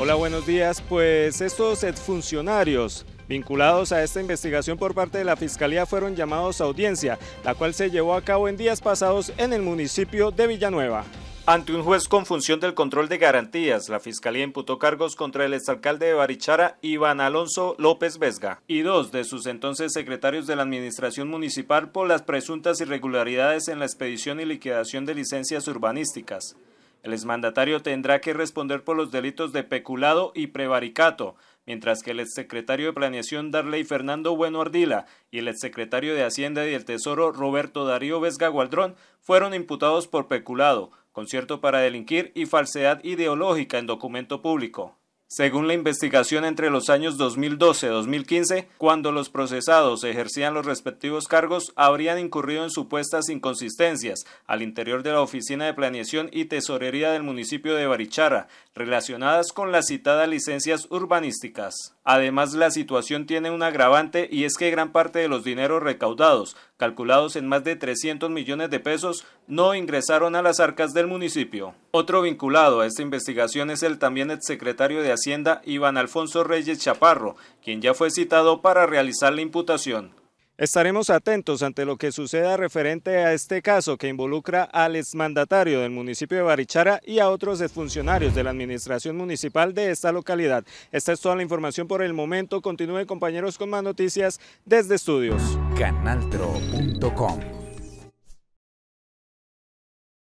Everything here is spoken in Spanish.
Hola, buenos días. Pues estos exfuncionarios vinculados a esta investigación por parte de la Fiscalía fueron llamados a audiencia, la cual se llevó a cabo en días pasados en el municipio de Villanueva. Ante un juez con función del control de garantías, la Fiscalía imputó cargos contra el exalcalde de Barichara, Iván Alonso López Vesga, y dos de sus entonces secretarios de la Administración Municipal por las presuntas irregularidades en la expedición y liquidación de licencias urbanísticas. El exmandatario tendrá que responder por los delitos de peculado y prevaricato, mientras que el exsecretario de Planeación Darley Fernando Bueno Ardila y el exsecretario de Hacienda y el Tesoro Roberto Darío Vesga Gualdrón fueron imputados por peculado, concierto para delinquir y falsedad ideológica en documento público. Según la investigación entre los años 2012-2015, cuando los procesados ejercían los respectivos cargos, habrían incurrido en supuestas inconsistencias al interior de la Oficina de Planeación y Tesorería del municipio de Barichara, relacionadas con las citadas licencias urbanísticas. Además, la situación tiene un agravante y es que gran parte de los dineros recaudados, calculados en más de 300 millones de pesos, no ingresaron a las arcas del municipio. Otro vinculado a esta investigación es el también exsecretario de Hacienda Iván Alfonso Reyes Chaparro, quien ya fue citado para realizar la imputación. Estaremos atentos ante lo que suceda referente a este caso que involucra al exmandatario del municipio de Barichara y a otros funcionarios de la administración municipal de esta localidad. Esta es toda la información por el momento. Continúen compañeros con más noticias desde estudios. Canaltro.com